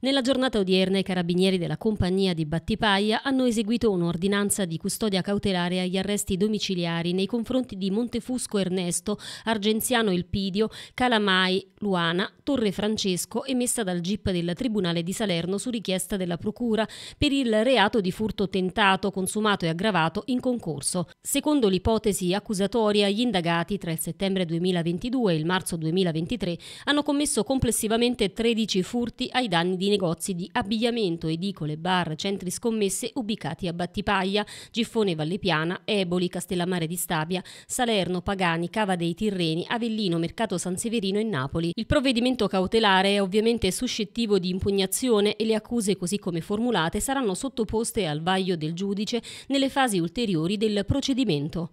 Nella giornata odierna i carabinieri della compagnia di Battipaglia hanno eseguito un'ordinanza di custodia cautelare agli arresti domiciliari nei confronti di Montefusco Ernesto, Argenziano Elpidio, Calamai, Luana, Torre Francesco emessa dal GIP del Tribunale di Salerno su richiesta della Procura per il reato di furto tentato, consumato e aggravato in concorso. Secondo l'ipotesi accusatoria, gli indagati tra il settembre 2022 e il marzo 2023 hanno commesso complessivamente 13 furti ai danni di negozi di abbigliamento, edicole, bar, centri scommesse ubicati a Battipaglia, Giffone Vallepiana, Eboli, Castellammare di Stabia, Salerno, Pagani, Cava dei Tirreni, Avellino, Mercato San Severino e Napoli. Il provvedimento cautelare è ovviamente suscettivo di impugnazione e le accuse così come formulate saranno sottoposte al vaglio del giudice nelle fasi ulteriori del procedimento.